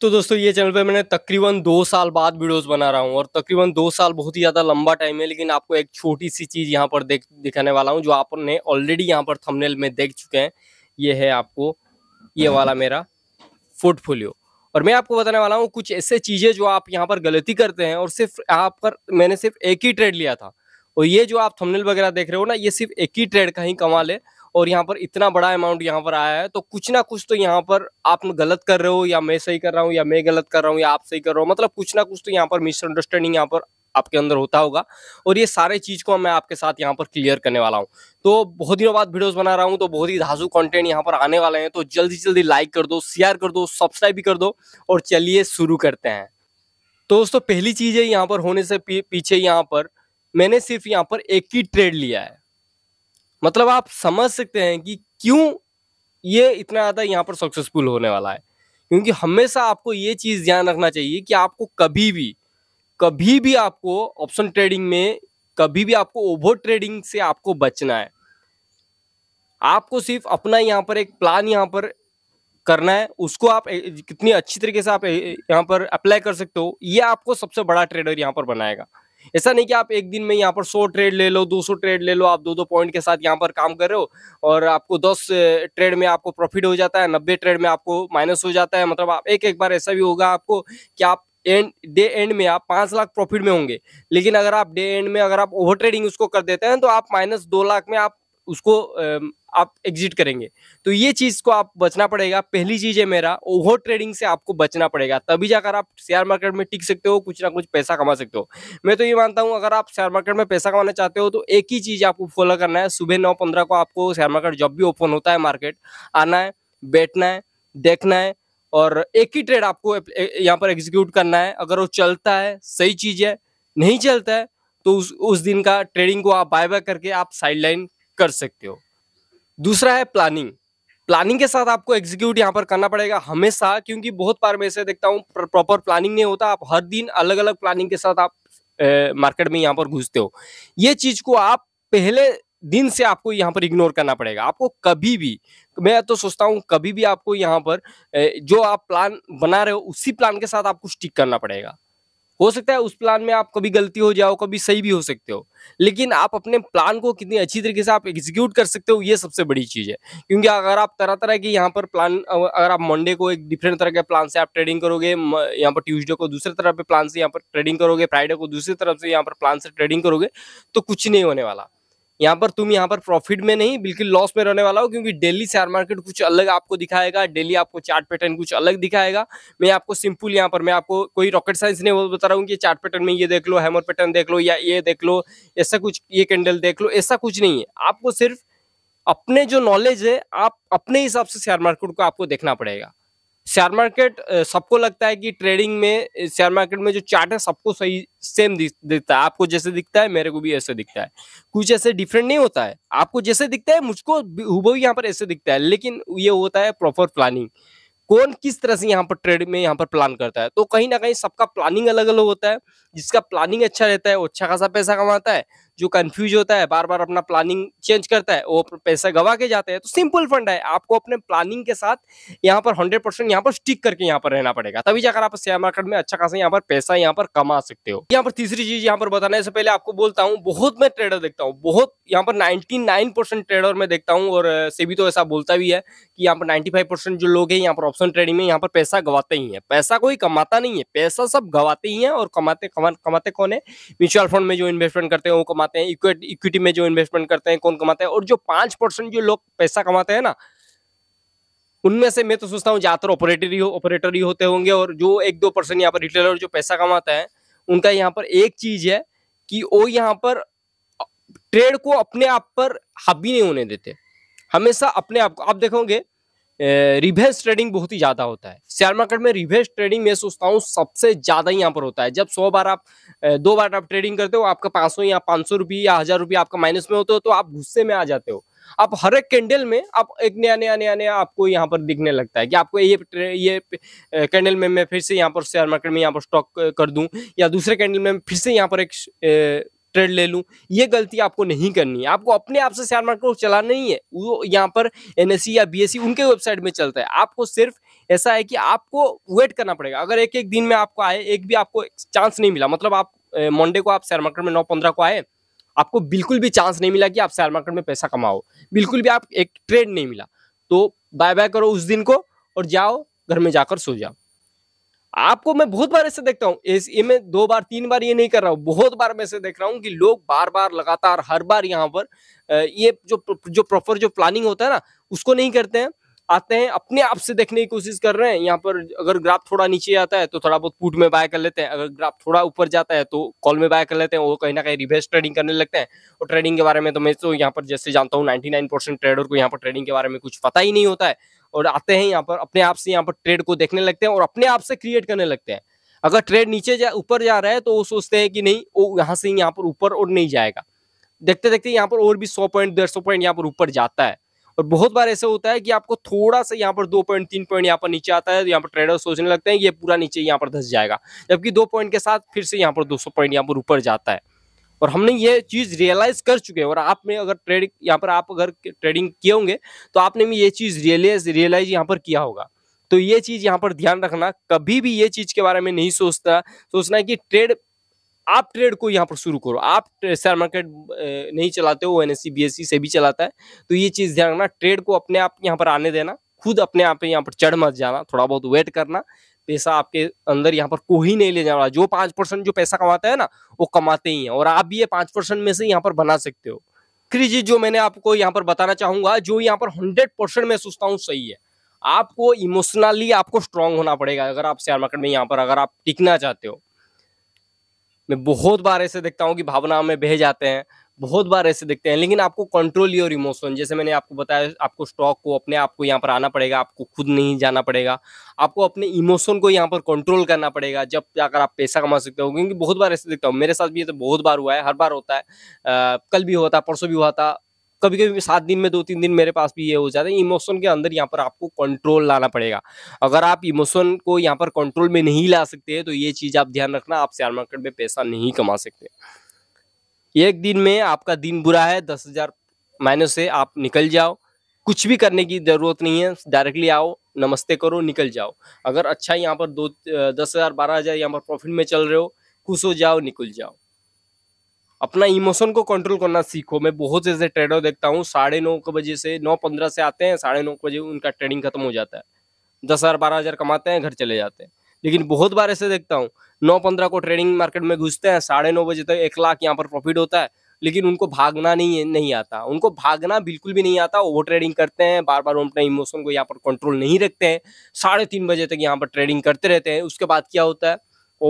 तो दोस्तों ये चैनल पे मैंने तकरीबन दो साल बाद वीडियोस बना रहा हूँ और तकरीबन दो साल बहुत ही ज़्यादा लंबा टाइम है लेकिन आपको एक छोटी सी चीज़ यहाँ पर देख दिखाने वाला हूँ जो आपने ऑलरेडी यहाँ पर थंबनेल में देख चुके हैं ये है आपको ये वाला मेरा पोर्टफोलियो और मैं आपको बताने वाला हूँ कुछ ऐसे चीज़ें जो आप यहाँ पर गलती करते हैं और सिर्फ यहाँ पर मैंने सिर्फ एक ही ट्रेड लिया था और ये जो आप थमनेल वगैरह देख रहे हो ना ये सिर्फ एक ही ट्रेड का ही कमाल है और यहाँ पर इतना बड़ा अमाउंट यहाँ पर आया है तो कुछ ना कुछ तो यहाँ पर आप गलत कर रहे हो या मैं सही कर रहा हूँ या मैं गलत कर रहा हूँ या आप सही कर रहा हूँ मतलब कुछ ना कुछ तो यहाँ पर मिसअंडरस्टैंडिंग यहाँ पर आपके अंदर होता होगा और ये सारे चीज को मैं आपके साथ यहाँ पर क्लियर करने वाला हूँ तो बहुत दिनों बाद वीडियोस बना रहा हूँ तो बहुत ही धाजू कंटेंट यहाँ पर आने वाले हैं तो जल्दी जल्दी लाइक कर दो शेयर कर दो सब्सक्राइब भी कर दो और चलिए शुरू करते हैं तो दोस्तों पहली चीज है यहाँ पर होने से पीछे यहाँ पर मैंने सिर्फ यहाँ पर एक ही ट्रेड लिया है मतलब आप समझ सकते हैं कि क्यों ये इतना ज़्यादा यहाँ पर सक्सेसफुल होने वाला है क्योंकि हमेशा आपको ये चीज़ ध्यान रखना चाहिए कि आपको कभी भी कभी भी आपको ऑप्शन ट्रेडिंग में कभी भी आपको ओवर ट्रेडिंग से आपको बचना है आपको सिर्फ अपना यहाँ पर एक प्लान यहाँ पर करना है उसको आप कितनी अच्छी तरीके से आप यहाँ पर अप्लाई कर सकते हो ये आपको सबसे बड़ा ट्रेडर यहाँ पर बनाएगा ऐसा नहीं कि आप एक दिन में यहाँ पर सौ ट्रेड ले लो दो सौ ट्रेड ले लो आप दो दो पॉइंट के साथ यहाँ पर काम कर रहे हो और आपको दस ट्रेड में आपको प्रॉफिट हो जाता है नब्बे ट्रेड में आपको माइनस हो जाता है मतलब आप एक एक बार ऐसा भी होगा आपको कि आप एंड डे एंड में आप पाँच लाख प्रॉफिट में होंगे लेकिन अगर आप डे एंड में अगर आप ओवर ट्रेडिंग उसको कर देते हैं तो आप माइनस दो लाख में आप उसको आप एग्जिट करेंगे तो ये चीज़ को आप बचना पड़ेगा पहली चीज़ है मेरा ओवर ट्रेडिंग से आपको बचना पड़ेगा तभी जाकर आप शेयर मार्केट में टिक सकते हो कुछ ना कुछ पैसा कमा सकते हो मैं तो ये मानता हूँ अगर आप शेयर मार्केट में पैसा कमाना चाहते हो तो एक ही चीज़ आपको फॉलो करना है सुबह नौ पंद्रह को आपको शेयर मार्केट जब भी ओपन होता है मार्केट आना है बैठना है देखना है और एक ही ट्रेड आपको यहाँ पर एग्जीक्यूट करना है अगर वो चलता है सही चीज़ है नहीं चलता है तो उस उस दिन का ट्रेडिंग को आप बाय बाय करके आप साइड लाइन कर सकते हो दूसरा है प्लानिंग प्लानिंग के साथ आपको एग्जीक्यूट यहाँ पर करना पड़ेगा हमेशा क्योंकि बहुत बार मैं ऐसे देखता हूँ प्रॉपर प्लानिंग नहीं होता आप हर दिन अलग अलग प्लानिंग के साथ आप मार्केट में यहाँ पर घुसते हो ये चीज को आप पहले दिन से आपको यहाँ पर इग्नोर करना पड़ेगा आपको कभी भी मैं तो सोचता हूँ कभी भी आपको यहाँ पर जो आप प्लान बना रहे हो उसी प्लान के साथ आपको स्टिक करना पड़ेगा हो सकता है उस प्लान में आप कभी गलती हो जाओ कभी सही भी हो सकते हो लेकिन आप अपने प्लान को कितनी अच्छी तरीके से आप एग्जीक्यूट कर सकते हो ये सबसे बड़ी चीज़ है क्योंकि अगर आप तरह तरह के यहाँ पर प्लान अगर आप मंडे को एक डिफरेंट तरह के प्लान से आप ट्रेडिंग करोगे यहाँ पर ट्यूजडे को दूसरे तरह के प्लान से यहाँ पर ट्रेडिंग करोगे फ्राइडे को दूसरी तरफ से यहाँ पर प्लान से ट्रेडिंग करोगे तो कुछ नहीं होने वाला यहाँ पर तुम यहाँ पर प्रॉफिट में नहीं बिल्कुल लॉस में रहने वाला हो क्योंकि डेली शेयर मार्केट कुछ अलग आपको दिखाएगा डेली आपको चार्ट पैटर्न कुछ अलग दिखाएगा मैं आपको सिंपल यहाँ पर मैं आपको कोई रॉकेट साइंस नहीं बता रहा हूँ कि चार्ट पैटर्न में ये देख लो हैमर पैटर्न देख लो या ये देख लो ऐसा कुछ ये कैंडल देख लो ऐसा कुछ नहीं है आपको सिर्फ अपने जो नॉलेज है आप अपने हिसाब से शेयर मार्केट को आपको देखना पड़ेगा शेयर मार्केट सबको लगता है कि ट्रेडिंग में शेयर मार्केट में जो चार्ट है सबको सही सेम दिखता है आपको जैसे दिखता है मेरे को भी ऐसे दिखता है कुछ ऐसे डिफरेंट नहीं होता है आपको जैसे दिखता है मुझको हुबो यहाँ पर ऐसे दिखता है लेकिन ये होता है प्रॉपर प्लानिंग कौन किस तरह से यहाँ पर ट्रेड में यहाँ पर प्लान करता है तो कहीं ना कहीं सबका प्लानिंग अलग अलग होता है जिसका प्लानिंग अच्छा रहता है वो अच्छा खासा पैसा कमाता है जो कंफ्यूज होता है बार बार अपना प्लानिंग चेंज करता है वो पैसा गवा के जाते हैं तो सिंपल फंड है आपको अपने प्लानिंग के साथ यहाँ पर हंड्रेड परसेंट यहाँ पर स्टिक करके यहाँ पर रहना पड़ेगा तभी जाकर आप शेयर मार्केट में अच्छा खासा यहाँ पर पैसा यहाँ पर कमा सकते हो यहाँ पर तीसरी चीज यहाँ पर बताने से पहले आपको बोलता हूँ बहुत मैं ट्रेडर देखता हूँ बहुत यहाँ पर नाइनटी ट्रेडर में देखता हूँ और से भी तो ऐसा बोलता भी है कि यहाँ पर नाइन्टी जो लोग हैं यहाँ पर ऑप्शन ट्रेडिंग में यहाँ पर पैसा गवाते ही है पैसा कोई कमाता नहीं है पैसा सब गवाते ही है और कमाते कमाते कौन है म्यूचुअल फंड में जो इन्वेस्टमेंट करते हैं वो कमाते कमाते हैं इक्विटी में जो इन्वेस्टमेंट करते हैं कौन कमाते हैं और जो पांच परसेंट जो लोग पैसा कमाते हैं ना उनमें से मैं तो सोचता हूँ ज़्यादातर ऑपरेटर ही ऑपरेटर ही होते होंगे और जो एक दो परसेंट यहाँ पर रिटेलर जो पैसा कमाता है उनका यहाँ पर एक चीज़ है कि वो यहाँ पर ट्रेड को अपने आप पर हावी नहीं होने देते हमेशा अपने आप को आप देखोगे रिवर्स ट्रेडिंग बहुत ही ज़्यादा होता है शेयर मार्केट में रिवर्स ट्रेडिंग मैं सोचता हूँ सबसे ज़्यादा यहाँ पर होता है जब सौ बार आप दो बार आप ट्रेडिंग करते हो आपका पाँच सौ या पाँच सौ रुपये या हज़ार रुपये आपका माइनस में होते हो तो आप गुस्से में आ जाते हो आप हर एक कैंडल में आप एक नया नया नया नया आपको यहाँ पर दिखने लगता है कि आपको ये ये कैंडल में मैं फिर से यहाँ पर शेयर मार्केट में यहाँ पर स्टॉक कर दूँ या दूसरे कैंडल में फिर से यहाँ पर एक ट्रेड ले लूँ ये गलती आपको नहीं करनी है आपको अपने आप से शेयर मार्केट को चलाना नहीं है वो यहाँ पर एन e या बी e उनके वेबसाइट में चलता है आपको सिर्फ ऐसा है कि आपको वेट करना पड़ेगा अगर एक एक दिन में आपको आए एक भी आपको चांस नहीं मिला मतलब आप मंडे को आप शेयर मार्केट में नौ पंद्रह को आए आपको बिल्कुल भी चांस नहीं मिला कि आप शेयर मार्केट में पैसा कमाओ बिल्कुल भी आप एक ट्रेड नहीं मिला तो बाय बाय करो उस दिन को और जाओ घर में जाकर सो जाओ आपको मैं बहुत बार ऐसे देखता हूँ ये मैं दो बार तीन बार ये नहीं कर रहा हूँ बहुत बार मैं ऐसे देख रहा हूँ कि लोग बार बार लगातार हर बार यहाँ पर ये जो जो प्रॉपर जो प्लानिंग होता है ना उसको नहीं करते हैं आते हैं अपने आप से देखने की कोशिश कर रहे हैं यहाँ पर अगर ग्राफ थोड़ा नीचे आता है तो थोड़ा बहुत पुट में बाय कर लेते हैं अगर ग्राफ थोड़ा ऊपर जाता है तो कॉल में बाय कर लेते हैं वो कहीं ना कहीं रिवर्स ट्रेडिंग करने लगते हैं और ट्रेडिंग के बारे में तो मैं तो यहाँ पर जैसे जानता हूँ नाइन्टी ट्रेडर को यहाँ पर ट्रेडिंग के बारे में कुछ पता ही नहीं होता है और आते हैं यहाँ पर अपने आप से यहाँ पर ट्रेड को देखने लगते हैं और अपने आप से क्रिएट करने लगते हैं अगर ट्रेड नीचे जा ऊपर जा रहा है तो वो सोचते हैं कि नहीं वो यहाँ से यहाँ पर ऊपर और नहीं जाएगा देखते देखते यहाँ पर और भी सौ पॉइंट डेढ़ सौ पॉइंट यहाँ पर ऊपर जाता है और बहुत बार ऐसे होता है कि आपको थोड़ा सा यहाँ पर दो पॉइंट तीन पॉइंट यहाँ पर नीचे आता है तो यहाँ पर ट्रेडर सोचने लगते हैं ये पूरा नीचे यहाँ पर धस जाएगा जबकि दो पॉइंट के साथ फिर से यहाँ पर दो सौ पॉइंट यहाँ पर ऊपर जाता है और हमने ये चीज रियलाइज कर चुके हैं और आप में अगर ट्रेड यहाँ पर आप अगर ट्रेडिंग किए होंगे तो आपने भी ये चीज रियलाइज रियलाइज यहाँ पर किया होगा तो ये चीज यहाँ पर ध्यान रखना कभी भी ये चीज के बारे में नहीं सोचता सोचना है कि ट्रेड आप ट्रेड को यहाँ पर शुरू करो आप शेयर मार्केट नहीं चलाते हो एन एस e e से भी चलाता है तो ये चीज़ ध्यान रखना ट्रेड को अपने आप यहाँ पर आने देना खुद अपने आप यहाँ पर चढ़ मत जाना थोड़ा बहुत वेट करना पैसा आपके अंदर यहाँ पर कोई नहीं ले जा रहा जो पांच परसेंट जो पैसा कमाता है ना वो कमाते ही हैं और आप भी ये पांच परसेंट में से यहाँ पर बना सकते हो तीसरी चीज जो मैंने आपको यहाँ पर बताना चाहूंगा जो यहाँ पर हंड्रेड परसेंट मैं सोचता हूँ सही है आपको इमोशनली आपको स्ट्रांग होना पड़ेगा अगर आप शेयर मार्केट में यहाँ पर अगर आप टिकना चाहते हो मैं बहुत बार ऐसे देखता हूँ कि भावना में बह जाते हैं बहुत बार ऐसे देखते हैं लेकिन आपको कंट्रोल योर इमोशन जैसे मैंने आपको बताया आपको स्टॉक को अपने आप को यहाँ पर आना पड़ेगा आपको खुद नहीं जाना पड़ेगा आपको अपने इमोशन को यहाँ पर कंट्रोल करना पड़ेगा जब जाकर आप पैसा कमा सकते हो क्योंकि बहुत बार ऐसे देखता हूँ मेरे साथ भी ये तो बहुत बार हुआ है हर बार होता है आ, कल भी होता परसों भी हुआ था कभी कभी सात दिन में दो तीन दिन मेरे पास भी ये हो जाता है इमोशन के अंदर यहाँ पर आपको कंट्रोल लाना पड़ेगा अगर आप इमोशन को यहाँ पर कंट्रोल में नहीं ला सकते हैं तो ये चीज़ आप ध्यान रखना आप शेयर मार्केट में पैसा नहीं कमा सकते एक दिन में आपका दिन बुरा है दस हजार मायने से आप निकल जाओ कुछ भी करने की ज़रूरत नहीं है डायरेक्टली आओ नमस्ते करो निकल जाओ अगर अच्छा यहाँ पर दो दस हज़ार बारह हज़ार यहाँ पर प्रॉफिट में चल रहे हो खुश हो जाओ निकल जाओ अपना इमोशन को कंट्रोल करना सीखो मैं बहुत ऐसे ट्रेडर देखता हूँ साढ़े नौ के बजे से नौ पंद्रह से आते हैं साढ़े नौ बजे उनका ट्रेडिंग खत्म हो जाता है दस हज़ार बारह हज़ार कमाते हैं घर चले जाते हैं लेकिन बहुत बार ऐसे देखता हूँ नौ पंद्रह को ट्रेडिंग मार्केट में घुसते हैं साढ़े नौ बजे तक एक लाख यहाँ पर प्रॉफिट होता है लेकिन उनको भागना नहीं नहीं आता उनको भागना बिल्कुल भी नहीं आता ओवर ट्रेडिंग करते हैं बार बार वो अपने इमोशन को यहाँ पर कंट्रोल नहीं रखते हैं साढ़े तीन बजे तक यहाँ पर ट्रेडिंग करते रहते हैं उसके बाद क्या होता है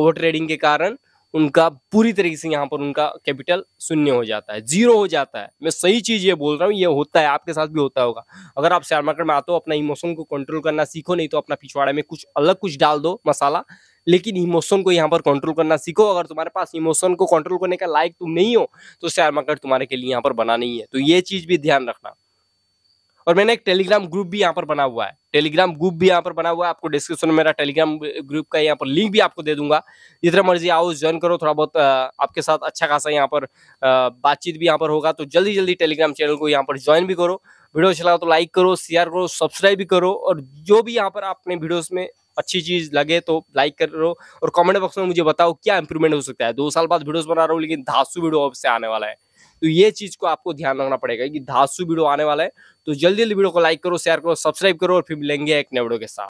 ओवर ट्रेडिंग के कारण उनका पूरी तरीके से यहाँ पर उनका कैपिटल शून्य हो जाता है जीरो हो जाता है मैं सही चीज़ ये बोल रहा हूँ ये होता है आपके साथ भी होता होगा अगर आप शेयर मार्केट में आते हो अपना इमोशन को कंट्रोल करना सीखो नहीं तो अपना पिछवाड़े में कुछ अलग कुछ डाल दो मसाला लेकिन इमोशन को यहाँ पर कंट्रोल करना सीखो अगर तुम्हारे पास इमोशन को कंट्रोल करने का लायक तुम नहीं हो तो शेयर मार्केट तुम्हारे के लिए यहाँ पर बना नहीं है तो ये चीज़ भी ध्यान रखना और मैंने एक टेलीग्राम ग्रुप भी यहाँ पर बना हुआ है टेलीग्राम ग्रुप भी यहाँ पर बना हुआ है आपको डिस्क्रिप्शन में मेरा टेलीग्राम ग्रुप का यहाँ पर लिंक भी आपको दे दूंगा जितना मर्जी आओ ज्वाइन करो थोड़ा बहुत आपके साथ अच्छा खासा यहाँ पर बातचीत भी यहाँ पर होगा तो जल्दी जल्दी टेलीग्राम चैनल को यहाँ पर ज्वाइन भी करो वीडियो अच्छा लगा तो लाइक करो शेयर करो सब्सक्राइब भी करो और जो भी यहाँ पर अपने वीडियोस में अच्छी चीज़ लगे तो लाइक करो और कमेंट बॉक्स में मुझे बताओ क्या इंप्रूवमेंट हो सकता है दो साल बाद वीडियोस बना रहा हूँ लेकिन धासु वीडियो अब से आने वाला है तो ये चीज को आपको ध्यान रखना पड़ेगा कि धासु वीडियो आने वाला है तो जल्दी जल्दी वीडियो को लाइक करो शेयर करो सब्सक्राइब करो और फिर मिलेंगे एक नए वीडियो के साथ